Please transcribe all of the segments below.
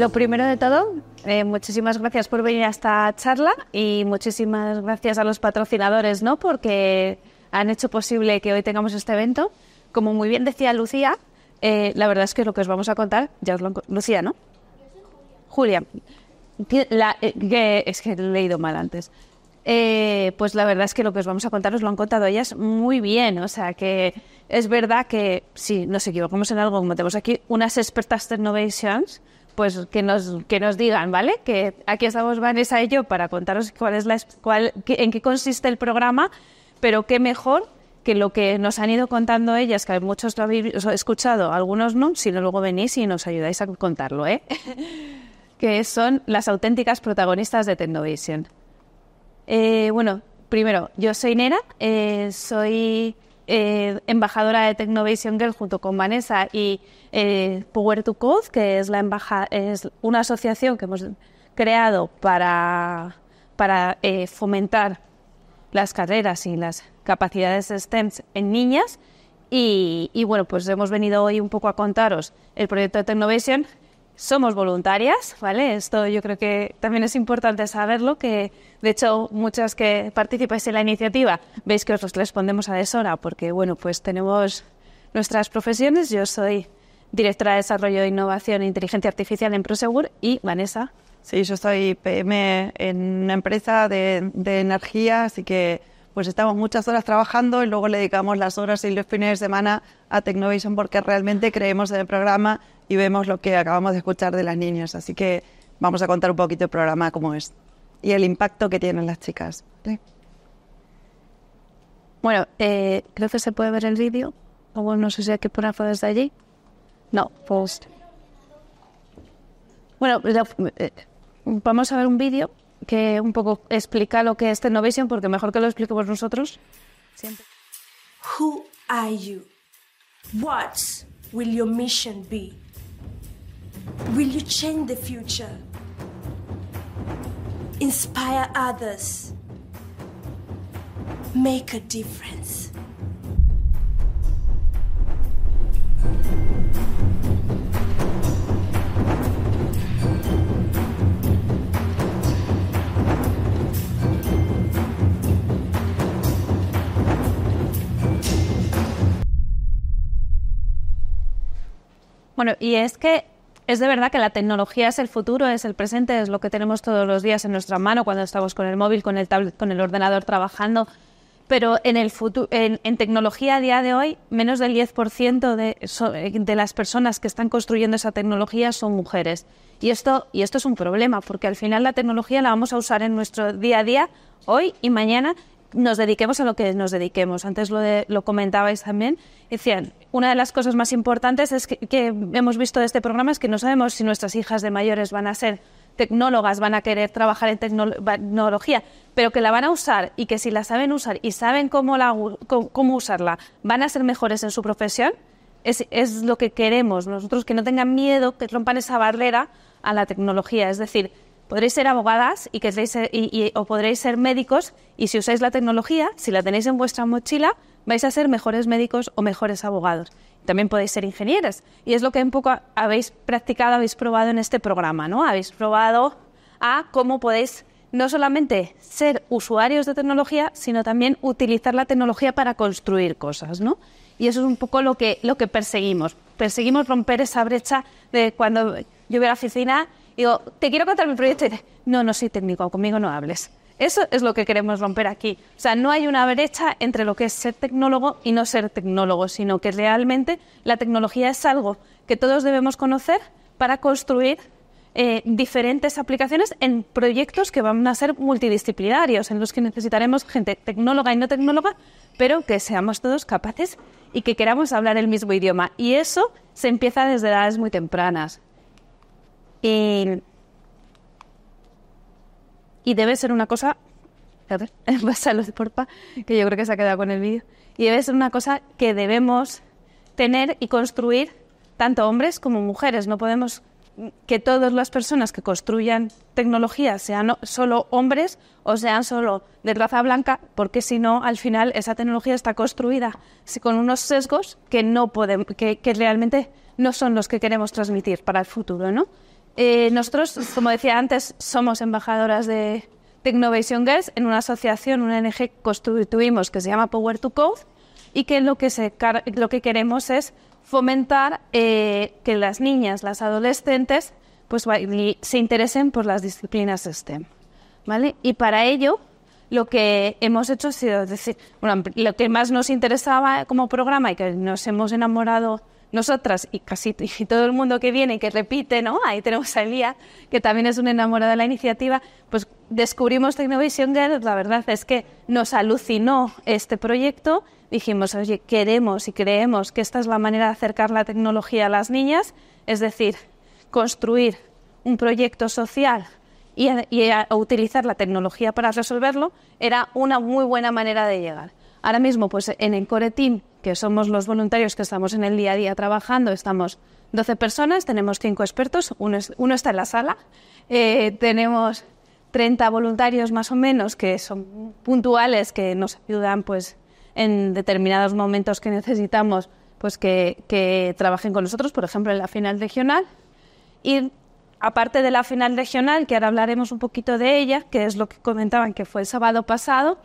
Lo primero de todo, eh, muchísimas gracias por venir a esta charla y muchísimas gracias a los patrocinadores, ¿no? Porque han hecho posible que hoy tengamos este evento. Como muy bien decía Lucía, eh, la verdad es que lo que os vamos a contar, ya os lo Lucía, ¿no? Julia. Eh, que, es que he leído mal antes. pues la verdad es que lo que os vamos a contar os lo han contado ellas muy bien. O sea que es verdad que si sí, nos equivocamos en algo, como tenemos aquí unas expertas de innovations, pues que nos, que nos digan, ¿vale? Que aquí estamos Vanessa y yo para contaros cuál es la, cuál, en qué consiste el programa, pero qué mejor que lo que nos han ido contando ellas, que muchos lo habéis escuchado, algunos no, sino luego venís y nos ayudáis a contarlo, ¿eh? que son las auténticas protagonistas de Tendovision Eh, bueno, primero, yo soy Nera, eh, soy eh, embajadora de Technovation Girl junto con Vanessa y eh, Power to Code, que es, una asociación que hemos creado para, para eh, fomentar las carreras y las capacidades STEM en niñas. Y, y, bueno, pues hemos venido hoy un poco a contaros el proyecto de Technovation somos voluntarias, ¿vale? Esto yo creo que también es importante saberlo, que de hecho muchas que participáis en la iniciativa veis que os respondemos a deshora, porque bueno, pues tenemos nuestras profesiones. Yo soy directora de Desarrollo, de Innovación e Inteligencia Artificial en Prosegur y Vanessa. Sí, yo soy PM en una empresa de, de energía, así que pues estamos muchas horas trabajando y luego le dedicamos las horas y los fines de semana a Technovation porque realmente creemos en el programa y vemos lo que acabamos de escuchar de las niñas. Así que vamos a contar un poquito el programa cómo es y el impacto que tienen las chicas. Bueno, eh, creo que se puede ver el vídeo. O no sé si hay que ponerlo desde allí. No, post. Bueno, eh, vamos a ver un vídeo que un poco explica lo que es Technovation, porque mejor que lo expliquemos nosotros. Siempre. Who are you? What will your mission be? Will you change the future? Inspire others. Make a difference. Bueno, y es que es de verdad que la tecnología es el futuro, es el presente, es lo que tenemos todos los días en nuestra mano cuando estamos con el móvil, con el tablet, con el ordenador trabajando. Pero en, el futuro, en, tecnología a día de hoy, menos del 10% de, de las personas que están construyendo esa tecnología son mujeres. Y esto, y esto es un problema, porque al final la tecnología la vamos a usar en nuestro día a día, hoy y mañana, nos dediquemos a lo que nos dediquemos. Antes lo, comentabais también. Decían, una de las cosas más importantes es que, hemos visto de este programa es que no sabemos si nuestras hijas de mayores van a ser tecnólogas, van a querer trabajar en tecnología, pero que la van a usar y que si la saben usar y saben cómo, usarla, van a ser mejores en su profesión, es, es lo que queremos. Nosotros que no tengan miedo, que rompan esa barrera a la tecnología. Es decir, podréis ser abogadas eh, y, o podréis ser médicos y si usáis la tecnología, si la tenéis en vuestra mochila, vais a ser mejores médicos o mejores abogados. También podéis ser ingenieras y es lo que un poco habéis practicado, habéis probado en este programa, ¿no? Habéis probado a cómo podéis no solamente ser usuarios de tecnología, sino también utilizar la tecnología para construir cosas, Y eso es un poco lo que, lo que perseguimos. Perseguimos romper esa brecha de cuando yo voy a la oficina digo, te quiero contar mi proyecto y dice, no, no soy técnico, conmigo no hables. Eso es lo que queremos romper aquí. O sea, no hay una brecha entre lo que es ser tecnólogo y no ser tecnólogo, sino que realmente la tecnología es algo que todos debemos conocer para construir eh, diferentes aplicaciones en proyectos que van a ser multidisciplinarios, en los que necesitaremos gente tecnóloga y no tecnóloga, pero que seamos todos capaces y que queramos hablar el mismo idioma. Y eso se empieza desde edades muy tempranas. Y, debe ser una cosa. que yo creo que se ha quedado con el vídeo. Y debe ser una cosa que debemos tener y construir tanto hombres como mujeres. No podemos que todas las personas que construyan tecnología sean solo hombres o sean solo de raza blanca, porque si no, al final esa tecnología está construida con unos sesgos que, no podemos, que realmente no son los que queremos transmitir para el futuro. ¿no? Eh, nosotros, como decía antes, somos embajadoras de Technovation Girls en una asociación, una NG que constituimos que se llama Power to Code y que lo que, queremos es fomentar eh, que las niñas, las adolescentes, pues se interesen por las disciplinas STEM. Y para ello, lo que hemos hecho ha sido decir, lo que más nos interesaba como programa y que nos hemos enamorado nosotras y casi todo el mundo que viene y que repite, ¿no? Ahí tenemos a Elía, que también es un enamorado de la iniciativa, pues descubrimos Technovision Girls, la verdad es que nos alucinó este proyecto, dijimos, oye, queremos y creemos que esta es la manera de acercar la tecnología a las niñas, es decir, construir un proyecto social y, utilizar la tecnología para resolverlo, era una muy buena manera de llegar. Ahora mismo, pues en el Team que somos los voluntarios que estamos en el día a día trabajando, estamos 12 personas, tenemos 5 expertos, uno, uno está en la sala, eh, tenemos 30 voluntarios más o menos que son puntuales, que nos ayudan pues en determinados momentos que necesitamos pues que, que trabajen con nosotros, por ejemplo en la final regional. Y aparte de la final regional, que ahora hablaremos un poquito de ella, que es lo que comentaban que fue el sábado pasado,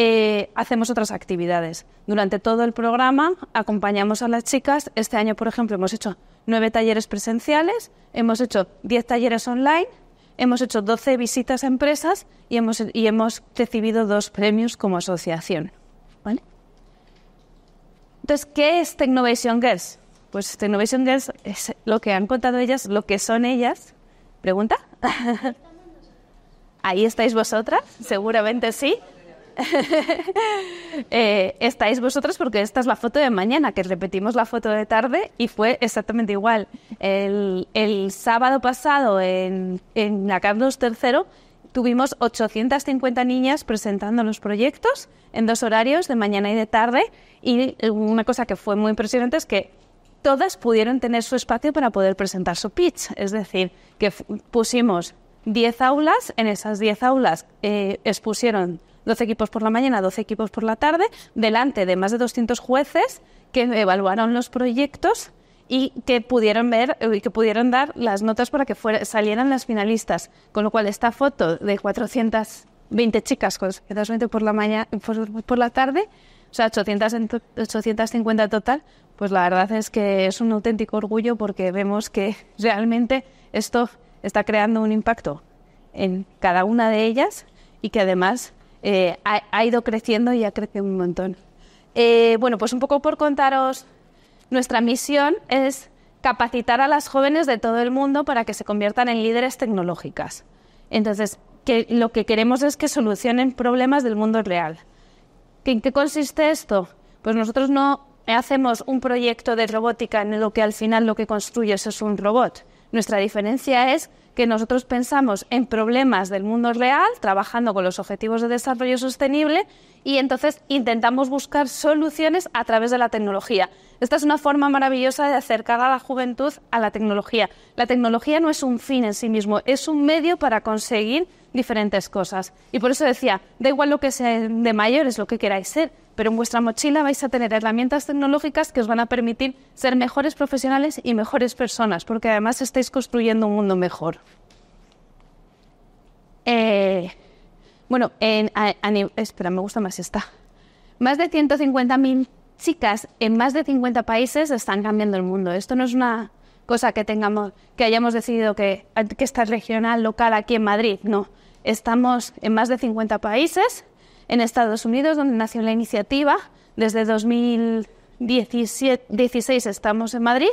eh, hacemos otras actividades. Durante todo el programa acompañamos a las chicas. Este año, por ejemplo, hemos hecho nueve talleres presenciales, hemos hecho diez talleres online, hemos hecho doce visitas a empresas y hemos, y hemos recibido dos premios como asociación. ¿Vale? Entonces, ¿qué es Technovation Girls? Pues Technovation Girls es lo que han contado ellas, lo que son ellas. ¿Pregunta? ¿Ahí estáis vosotras? Seguramente sí. Eh, estáis vosotras porque esta es la foto de mañana, que repetimos la foto de tarde y fue exactamente igual. El, sábado pasado en, en la Carlos III tuvimos 850 niñas presentando los proyectos en dos horarios, de mañana y de tarde, y una cosa que fue muy impresionante es que todas pudieron tener su espacio para poder presentar su pitch, es decir, que pusimos 10 aulas, en esas 10 aulas eh, expusieron 12 equipos por la mañana, 12 equipos por la tarde, delante de más de 200 jueces que evaluaron los proyectos y que pudieron ver eh, y que pudieron dar las notas para que salieran las finalistas. Con lo cual, esta foto de 420 chicas con 420 por la, mañana, por, la tarde, o sea, 850 total, pues la verdad es que es un auténtico orgullo porque vemos que realmente esto está creando un impacto en cada una de ellas y que además eh, ha, ido creciendo y ha crecido un montón. Eh, bueno, pues un poco por contaros, nuestra misión es capacitar a las jóvenes de todo el mundo para que se conviertan en líderes tecnológicas. Entonces, lo que queremos es que solucionen problemas del mundo real. ¿En qué consiste esto? Pues nosotros no hacemos un proyecto de robótica en lo que al final lo que construyes es un robot, nuestra diferencia es que nosotros pensamos en problemas del mundo real, trabajando con los objetivos de desarrollo sostenible, y entonces intentamos buscar soluciones a través de la tecnología. Esta es una forma maravillosa de acercar a la juventud a la tecnología. La tecnología no es un fin en sí mismo, es un medio para conseguir diferentes cosas. Y por eso decía, da igual lo que sea de es lo que queráis ser, pero en vuestra mochila vais a tener herramientas tecnológicas que os van a permitir ser mejores profesionales y mejores personas, porque además estáis construyendo un mundo mejor. Eh, bueno, en, espera, me gusta más esta. Más de 150.000 chicas en más de 50 países están cambiando el mundo. Esto no es una cosa que tengamos, que hayamos decidido que, que está regional, local, aquí en Madrid. No, estamos en más de 50 países en Estados Unidos, donde nació la iniciativa. Desde 2016 estamos en Madrid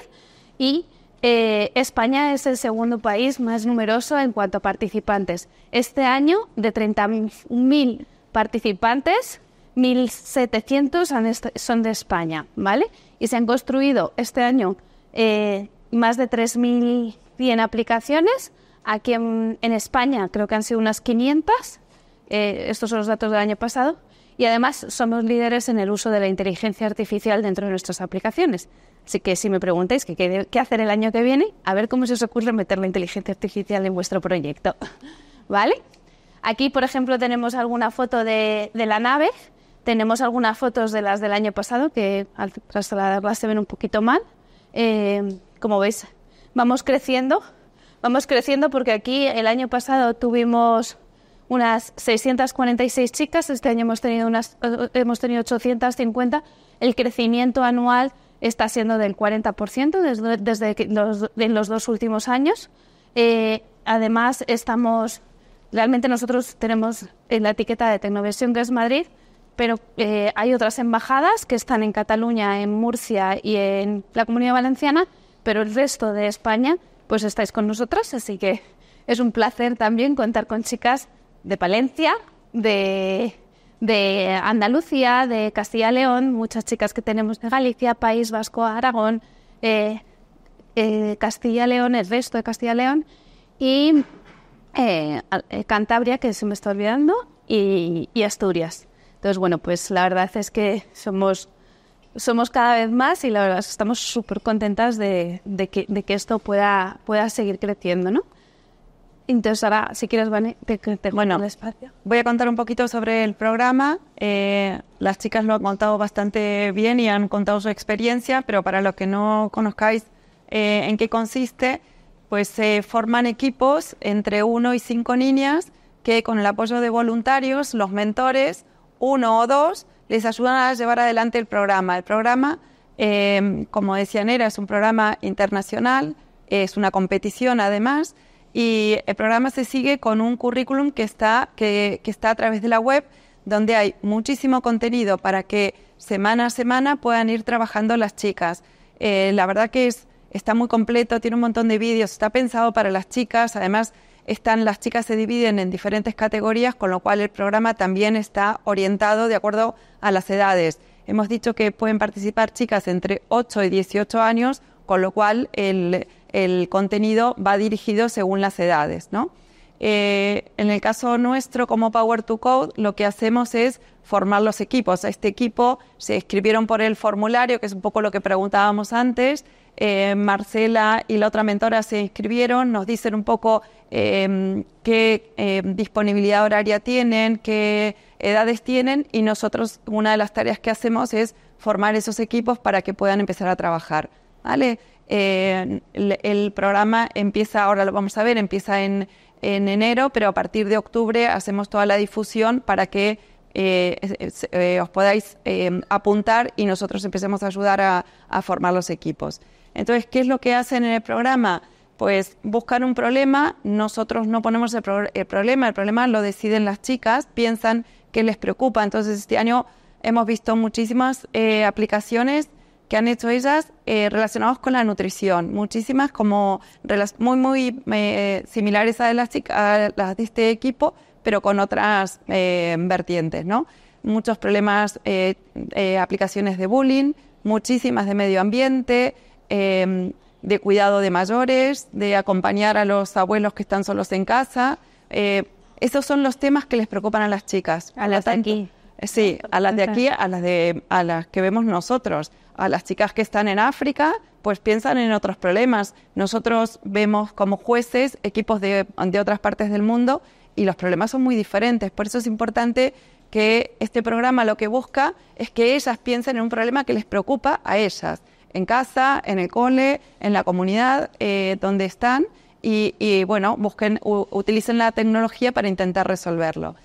y eh, España es el segundo país más numeroso en cuanto a participantes. Este año, de 30.000 participantes, 1.700 son de España, ¿vale? Y se han construido este año eh, más de 3.100 aplicaciones. Aquí en, en España creo que han sido unas 500 eh, estos son los datos del año pasado. Y además somos líderes en el uso de la inteligencia artificial dentro de nuestras aplicaciones. Así que si me preguntáis qué, hacer el año que viene, a ver cómo se os ocurre meter la inteligencia artificial en vuestro proyecto. ¿Vale? Aquí, por ejemplo, tenemos alguna foto de, la nave, tenemos algunas fotos de las del año pasado que al trasladarlas se ven un poquito mal. Eh, como veis, vamos creciendo, vamos creciendo porque aquí el año pasado tuvimos unas 646 chicas, este año hemos tenido, unas, eh, hemos tenido 850, el crecimiento anual está siendo del 40% desde, desde los, en los dos últimos años. Eh, además, estamos, realmente nosotros tenemos en eh, la etiqueta de Tecnovisión que es Madrid, pero hay otras embajadas que están en Cataluña, en Murcia y en la Comunidad Valenciana, pero el resto de España, pues estáis con nosotras, así que es un placer también contar con chicas de Palencia, de, Andalucía, de Castilla y León, muchas chicas que tenemos de Galicia, País Vasco, Aragón, eh, eh, Castilla y León, el resto de Castilla y León y eh, Cantabria, que se me está olvidando, y, Asturias. Entonces, bueno, pues la verdad es que somos, somos cada vez más y la verdad estamos súper contentas de, que, de que esto pueda, pueda seguir creciendo, ¿no? Entonces ahora, si quieres, te, bueno, espacio. Voy a contar un poquito sobre el programa. Eh, las chicas lo han contado bastante bien y han contado su experiencia, pero para los que no conozcáis eh, en qué consiste, pues se forman equipos entre uno y cinco niñas que con el apoyo de voluntarios, los mentores, uno o dos, les ayudan a llevar adelante el programa. El programa, eh, como decían era, es un programa internacional, es una competición además, y el programa se sigue con un currículum que está, que, está a través de la web, donde hay muchísimo contenido para que semana a semana puedan ir trabajando las chicas. Eh, la verdad que es, está muy completo, tiene un montón de vídeos, está pensado para las chicas, además están las chicas se dividen en diferentes categorías, con lo cual el programa también está orientado de acuerdo a las edades. Hemos dicho que pueden participar chicas entre 8 y 18 años, con lo cual el, el contenido va dirigido según las edades, ¿no? Eh, en el caso nuestro, como Power to Code, lo que hacemos es formar los equipos. A este equipo se escribieron por el formulario, que es un poco lo que preguntábamos antes. Eh, Marcela y la otra mentora se inscribieron, nos dicen un poco eh, qué disponibilidad horaria tienen, qué edades tienen y nosotros una de las tareas que hacemos es formar esos equipos para que puedan empezar a trabajar. ¿vale? Eh, el, programa empieza, ahora lo vamos a ver, empieza en, en, enero, pero a partir de octubre hacemos toda la difusión para que eh, eh, os podáis apuntar y nosotros empecemos a ayudar a, formar los equipos. Entonces, ¿qué es lo que hacen en el programa? pues buscan un problema, nosotros no ponemos el, problema, el problema lo deciden las chicas, piensan que les preocupa. Entonces este año hemos visto muchísimas eh, aplicaciones que han hecho ellas eh, relacionados con la nutrición. Muchísimas como muy, muy eh, similares a las, las de este equipo, pero con otras eh, vertientes, ¿no? Muchos problemas, aplicaciones de bullying, muchísimas de medio ambiente, de cuidado de mayores, de acompañar a los abuelos que están solos en casa. esos son los temas que les preocupan a las chicas. A las aquí. Sí, ah, a las de aquí, a las, que vemos nosotros. A las chicas que están en África, pues piensan en otros problemas. Nosotros vemos como jueces equipos de, otras partes del mundo y los problemas son muy diferentes. Por eso es importante que este programa lo que busca es que ellas piensen en un problema que les preocupa a ellas, en casa, en el cole, en la comunidad eh, donde están y, bueno, utilicen la tecnología para intentar resolverlo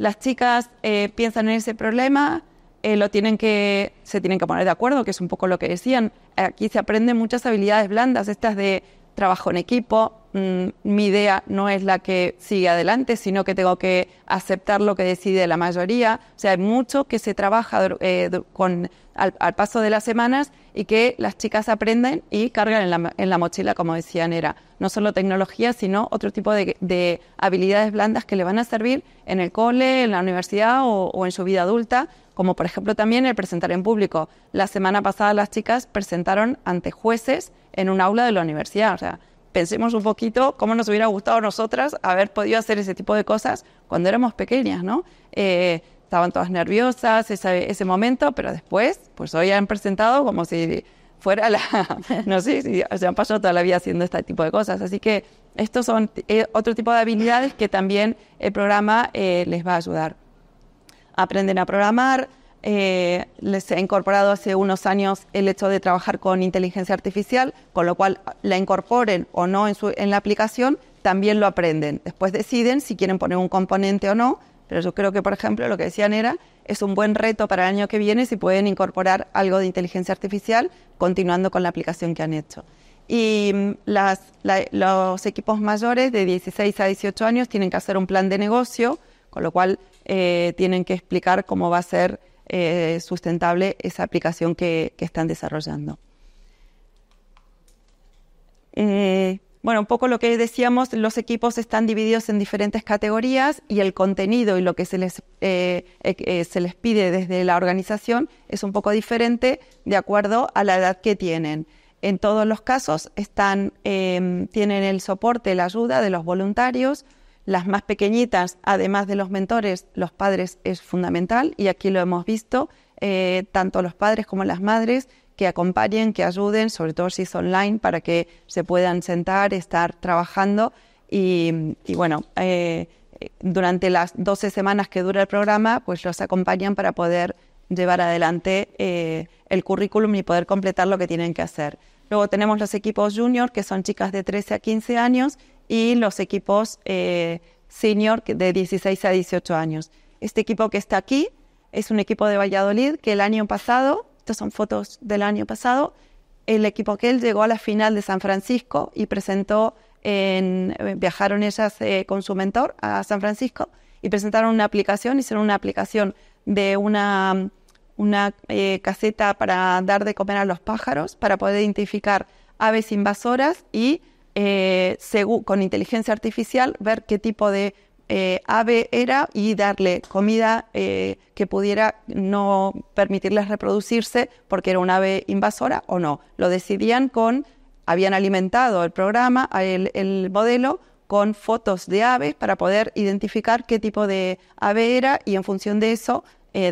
las chicas eh, piensan en ese problema, eh, lo tienen que, se tienen que poner de acuerdo, que es un poco lo que decían. Aquí se aprenden muchas habilidades blandas, estas de trabajo en equipo, Mm, mi idea no es la que sigue adelante, sino que tengo que aceptar lo que decide la mayoría. O sea, hay mucho que se trabaja eh, con, al, paso de las semanas y que las chicas aprenden y cargan en la, mochila, como decían, era no solo tecnología, sino otro tipo de, habilidades blandas que le van a servir en el cole, en la universidad o, o en su vida adulta, como por ejemplo también el presentar en público. La semana pasada las chicas presentaron ante jueces en un aula de la universidad. O sea, pensemos un poquito cómo nos hubiera gustado a nosotras haber podido hacer ese tipo de cosas cuando éramos pequeñas, ¿no? Eh, estaban todas nerviosas ese, ese momento, pero después, pues hoy han presentado como si fuera la... no sé, si se han pasado toda la vida haciendo este tipo de cosas. Así que estos son eh, otro tipo de habilidades que también el programa eh, les va a ayudar. Aprenden a programar, eh, les he incorporado hace unos años el hecho de trabajar con inteligencia artificial, con lo cual la incorporen o no en, su, en la aplicación, también lo aprenden. Después deciden si quieren poner un componente o no, pero yo creo que, por ejemplo, lo que decían era, es un buen reto para el año que viene si pueden incorporar algo de inteligencia artificial, continuando con la aplicación que han hecho. Y mm, los equipos mayores de 16 a 18 años tienen que hacer un plan de negocio, con lo cual eh, tienen que explicar cómo va a ser eh, sustentable esa aplicación que, están desarrollando. Eh, bueno, un poco lo que decíamos, los equipos están divididos en diferentes categorías y el contenido y lo que se les, eh, se les pide desde la organización es un poco diferente de acuerdo a la edad que tienen. En todos los casos están, tienen el soporte, la ayuda de los voluntarios, las más pequeñitas, además de los mentores, los padres es fundamental y aquí lo hemos visto, eh, tanto los padres como las madres que acompañen, que ayuden, sobre todo si es online, para que se puedan sentar, estar trabajando y, bueno, eh, durante las 12 semanas que dura el programa, pues los acompañan para poder llevar adelante eh, el currículum y poder completar lo que tienen que hacer. Luego tenemos los equipos junior, que son chicas de 13 a 15 años y los equipos eh, senior de 16 a 18 años. Este equipo que está aquí es un equipo de Valladolid que el año pasado, estas son fotos del año pasado, el equipo que él llegó a la final de San Francisco y presentó, en, eh, viajaron ellas eh, con su mentor a San Francisco y presentaron una aplicación, hicieron una aplicación de una, una caseta para dar de comer a los pájaros, para poder identificar aves invasoras y eh, con inteligencia artificial, ver qué tipo de eh, ave era y darle comida eh, que pudiera no permitirles reproducirse porque era una ave invasora o no. Lo decidían con, habían alimentado el programa, el, modelo, con fotos de aves para poder identificar qué tipo de ave era y en función de eso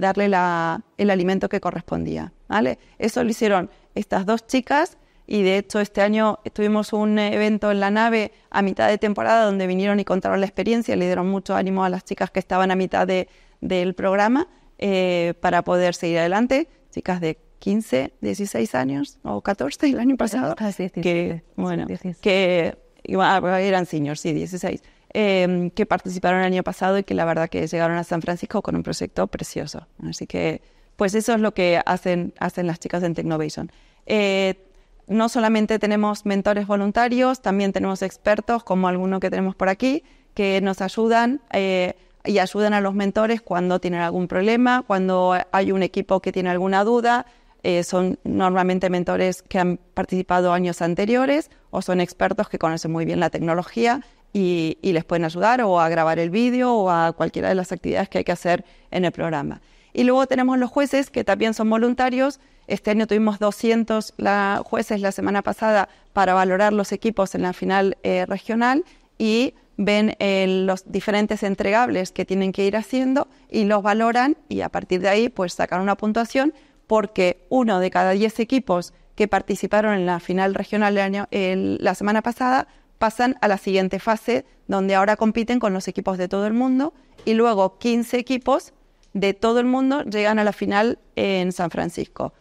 darle el alimento que correspondía. ¿vale? Eso lo hicieron estas dos chicas y de hecho este año tuvimos un evento en la nave a mitad de temporada donde vinieron y contaron la experiencia, le dieron mucho ánimo a las chicas que estaban a mitad de, del programa eh, para poder seguir adelante, chicas de 15, 16 años o 14 el año pasado, ah, que, bueno, que ah, pues, eran seniors, sí, 16. Em, que participaron el año pasado y que la verdad que llegaron a San Francisco con un proyecto precioso. Así que, pues eso es lo que hacen, hacen las chicas en Technovation. Eh, no solamente tenemos mentores voluntarios, también tenemos expertos, como alguno que tenemos por aquí, que nos ayudan eh, y ayudan a los mentores cuando tienen algún problema, cuando hay un equipo que tiene alguna duda. Eh, son normalmente mentores que han participado años anteriores o son expertos que conocen muy bien la tecnología y, y les pueden ayudar o a grabar el vídeo o a cualquiera de las actividades que hay que hacer en el programa. Y luego tenemos los jueces que también son voluntarios este año tuvimos 200 jueces la semana pasada para valorar los equipos en la final eh, regional y ven eh, los diferentes entregables que tienen que ir haciendo y los valoran y a partir de ahí pues sacan una puntuación porque uno de cada 10 equipos que participaron en la final regional el la semana pasada pasan a la siguiente fase donde ahora compiten con los equipos de todo el mundo y luego 15 equipos de todo el mundo llegan a la final en San Francisco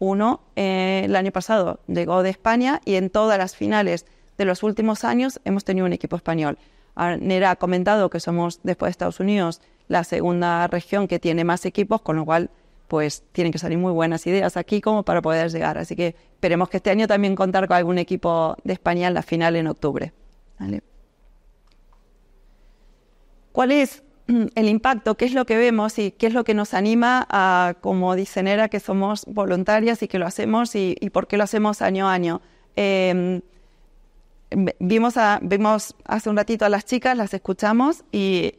uno eh, el año pasado llegó de España y en todas las finales de los últimos años hemos tenido un equipo español. Ah, Nera ha comentado que somos, después de Estados Unidos, la segunda región que tiene más equipos, con lo cual pues tienen que salir muy buenas ideas aquí como para poder llegar. Así que esperemos que este año también contar con algún equipo de España en la final en octubre. ¿Cuál es el impacto, qué es lo que vemos y qué es lo que nos anima a, como era que somos voluntarias y que lo hacemos y, por qué lo hacemos año a año. Em, vimos, hace un ratito a las chicas, las escuchamos y,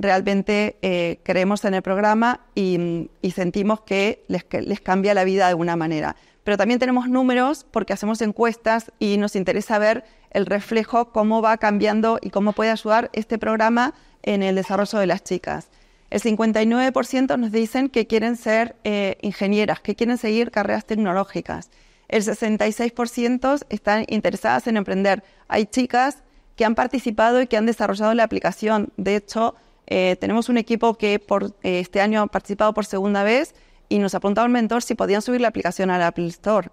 realmente eh, creemos en el programa y, sentimos que les, que les cambia la vida de alguna manera. Pero también tenemos números porque hacemos encuestas y nos interesa ver el reflejo, cómo va cambiando y cómo puede ayudar este programa en el desarrollo de las chicas. El 59% nos dicen que quieren ser eh, ingenieras, que quieren seguir carreras tecnológicas. El 66% están interesadas en emprender. Hay chicas que han participado y que han desarrollado la aplicación. De hecho, eh, tenemos un equipo que eh, este año ha participado por segunda vez y nos ha preguntado el mentor si podían subir la aplicación al Apple Store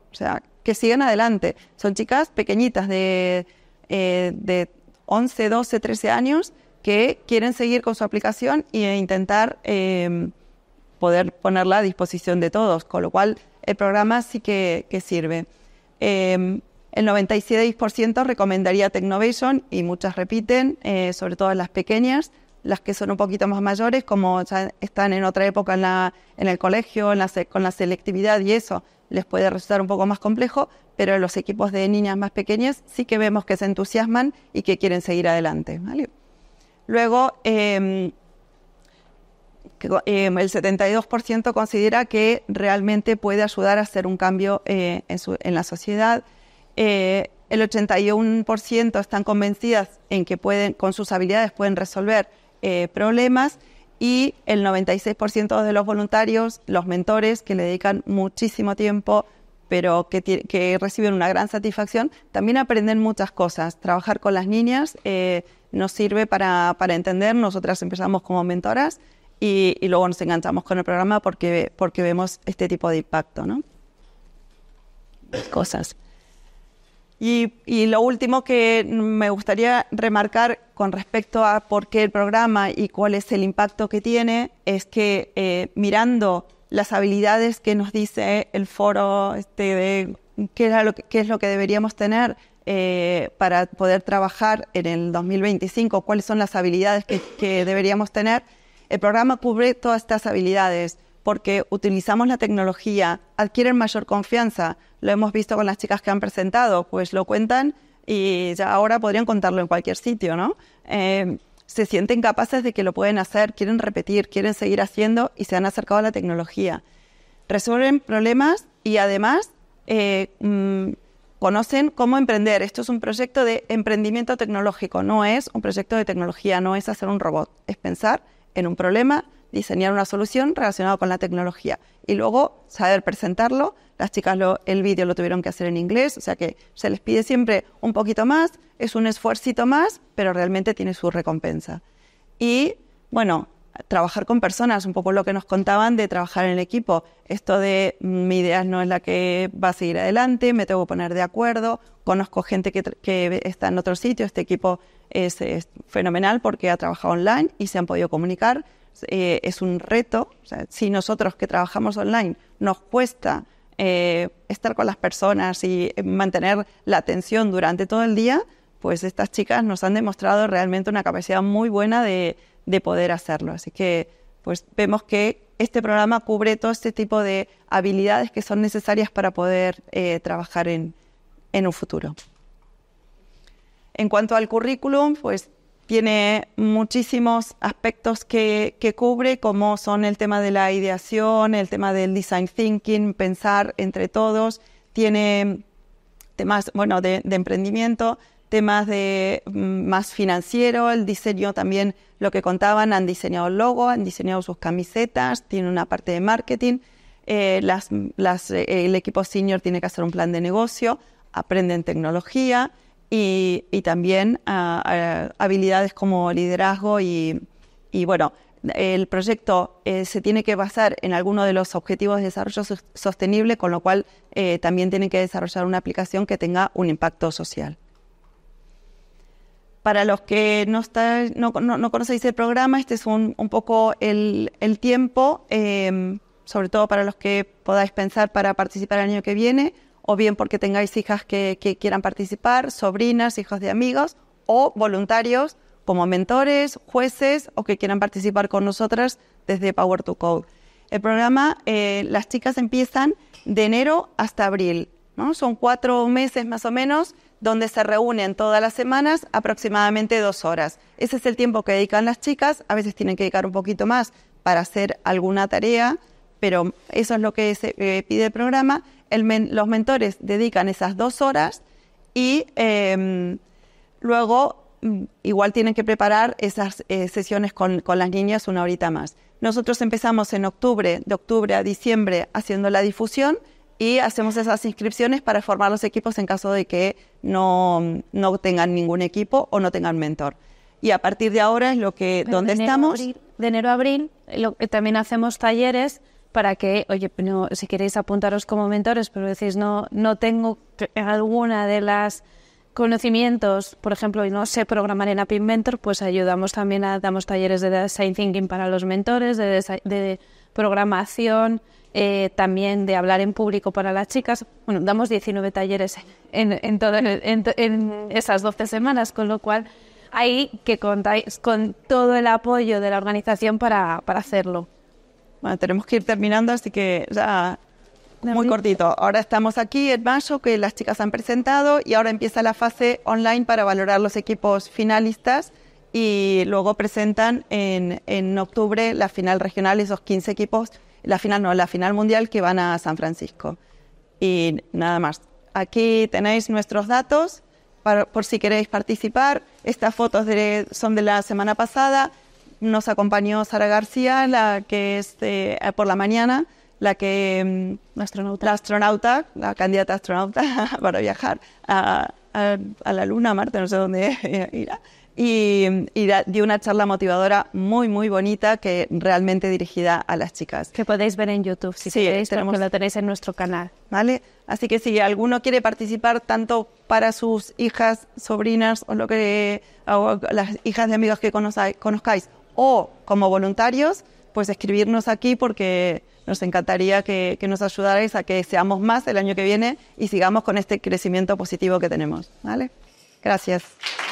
que sigan adelante. Son chicas pequeñitas de, eh, de 11, 12, 13 años que quieren seguir con su aplicación e intentar em, poder ponerla a disposición de todos, con lo cual el programa sí que, sirve. Em, el 97% recomendaría Technovation y muchas repiten, eh, sobre todo las pequeñas, las que son un poquito más mayores, como ya están en otra época en, la, en el colegio, con la selectividad y eso, les puede resultar un poco más complejo, pero los equipos de niñas más pequeñas sí que vemos que se entusiasman y que quieren seguir adelante. ¿vale? Luego, em, em, el 72% considera que realmente puede ayudar a hacer un cambio eh, en, la sociedad. Eh, el 81% están convencidas en que pueden, con sus habilidades pueden resolver eh, problemas y el 96% de los voluntarios, los mentores que le dedican muchísimo tiempo, pero que, reciben una gran satisfacción, también aprenden muchas cosas. Trabajar con las niñas eh, nos sirve para, para, entender, nosotras empezamos como mentoras y, luego nos enganchamos con el programa porque, porque vemos este tipo de impacto, ¿no? Cosas. Y, lo último que me gustaría remarcar con respecto a por qué el programa y cuál es el impacto que tiene es que eh, mirando las habilidades que nos dice el foro este, de qué, es lo que deberíamos tener eh, para poder trabajar en el 2025, cuáles son las habilidades que deberíamos tener, el programa cubre todas estas habilidades porque utilizamos la tecnología, adquieren mayor confianza. Lo hemos visto con las chicas que han presentado, pues lo cuentan y ya ahora podrían contarlo en cualquier sitio, ¿no? Em, se sienten capaces de que lo pueden hacer, quieren repetir, quieren seguir haciendo y se han acercado a la tecnología. Resuelven problemas y además eh, mm, conocen cómo emprender. Esto es un proyecto de emprendimiento tecnológico, no es un proyecto de tecnología, no es hacer un robot, es pensar en un problema, diseñar una solución relacionada con la tecnología y luego saber presentarlo. Las chicas lo, el vídeo lo tuvieron que hacer en inglés, o sea que se les pide siempre un poquito más, es un esfuercito más, pero realmente tiene su recompensa. Y bueno, trabajar con personas, un poco lo que nos contaban de trabajar en el equipo. Esto de mm, mi idea no es la que va a seguir adelante, me tengo que poner de acuerdo, conozco gente que, que está en otro sitio, este equipo es, fenomenal porque ha trabajado online y se han podido comunicar. Eh, es un reto. si nosotros que trabajamos online nos cuesta eh, estar con las personas y eh, mantener la atención durante todo el día, pues estas chicas nos han demostrado realmente una capacidad muy buena de, poder hacerlo. Así que pues vemos que este programa cubre todo este tipo de habilidades que son necesarias para poder trabajar en un futuro. En cuanto al currículum, pues tiene muchísimos aspectos que, cubre, como son el tema de la ideación, el tema del design thinking, pensar entre todos, tiene temas bueno, de, emprendimiento, temas de mm, más financiero, el diseño también, lo que contaban, han diseñado el logo, han diseñado sus camisetas, tiene una parte de marketing, eh, eh, el equipo senior tiene que hacer un plan de negocio, aprenden tecnología, y, también ah, ah, habilidades como liderazgo y, bueno, el proyecto eh, se tiene que basar en alguno de los objetivos de desarrollo sostenible, con lo cual eh, también tienen que desarrollar una aplicación que tenga un impacto social. Para los que no, no, conocéis el programa, este es un, un poco el, tiempo, em, sobre todo para los que podáis pensar para participar el año que viene o bien porque tengáis hijas que, quieran participar, sobrinas, hijos de amigos, o voluntarios como mentores, jueces o que quieran participar con nosotras desde Power to Code. El programa, eh, las chicas empiezan de enero hasta abril, ¿no? Son cuatro meses más o menos donde se reúnen todas las semanas aproximadamente dos horas. Ese es el tiempo que dedican las chicas, a veces tienen que dedicar un poquito más para hacer alguna tarea, pero eso es lo que se eh, pide el programa los mentores dedican esas dos horas y em, luego mm, igual tienen que preparar esas eh, sesiones con, las niñas una horita más. Nosotros empezamos en octubre, de octubre a diciembre, haciendo la difusión y hacemos esas inscripciones para formar los equipos en caso de que no, no tengan ningún equipo o no tengan mentor. Y a partir de ahora es lo que, donde estamos. de enero a abril, lo que también hacemos talleres para que, oye, si queréis apuntaros como mentores, pero decís, no, no tengo alguna de las conocimientos, por ejemplo, y no sé programar en App Inventor, pues ayudamos también a, damos talleres de design thinking para los mentores, de, programación, eh, también de hablar en público para las chicas. Bueno, damos 19 talleres en, esas 12 semanas, con lo cual hay que contáis con todo el apoyo de la organización para hacerlo. Bueno, tenemos que ir terminando, así que ya muy cortito. Ahora estamos aquí en mayo, que las chicas han presentado, y ahora empieza la fase online para valorar los equipos finalistas y luego presentan en, en octubre la final regional, esos 15 equipos, la final no, la final mundial que van a San Francisco. Y nada más. Aquí tenéis nuestros datos por si queréis participar. Estas fotos son de la semana pasada nos acompañó Sara García, la que es eh, por la mañana, la que mm, astronauta, la, astronauta, la candidata astronauta para viajar a, la Luna, a Marte, no sé dónde irá. Y, dio una charla motivadora muy, muy bonita que realmente dirigida a las chicas. Que podéis ver en YouTube, si queréis, tenemos, lo tenéis en nuestro canal. ¿Vale? Así que si alguno quiere participar tanto para sus hijas, sobrinas o lo que las hijas de amigos que conozcáis, conozcáis o como voluntarios, pues escribirnos aquí porque nos encantaría que, nos ayudarais a que seamos más el año que viene y sigamos con este crecimiento positivo que tenemos. ¿vale? Gracias.